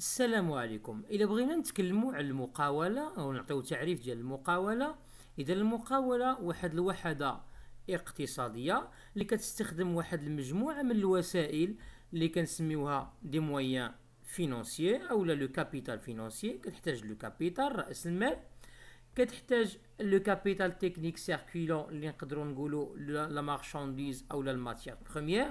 السلام عليكم اذا بغينا نتكلموا على المقاوله او نعطيو تعريف ديال المقاوله اذا المقاوله واحد الوحده اقتصاديه اللي كتستخدم واحد المجموعه من الوسائل اللي كنسميوها دي مويان فينونسيي اولا لو كابيتال فينونسيي كتحتاج لو كابيتال راس المال كتحتاج لو كابيتال تكنيك سيركيلون اللي نقدروا نقولوا لا مارشانديز اولا الماتيير بروميير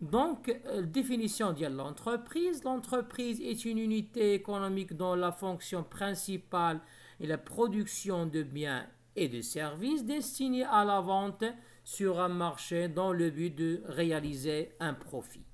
Donc, euh, définition de l'entreprise. L'entreprise est une unité économique dont la fonction principale est la production de biens et de services destinés à la vente sur un marché dans le but de réaliser un profit.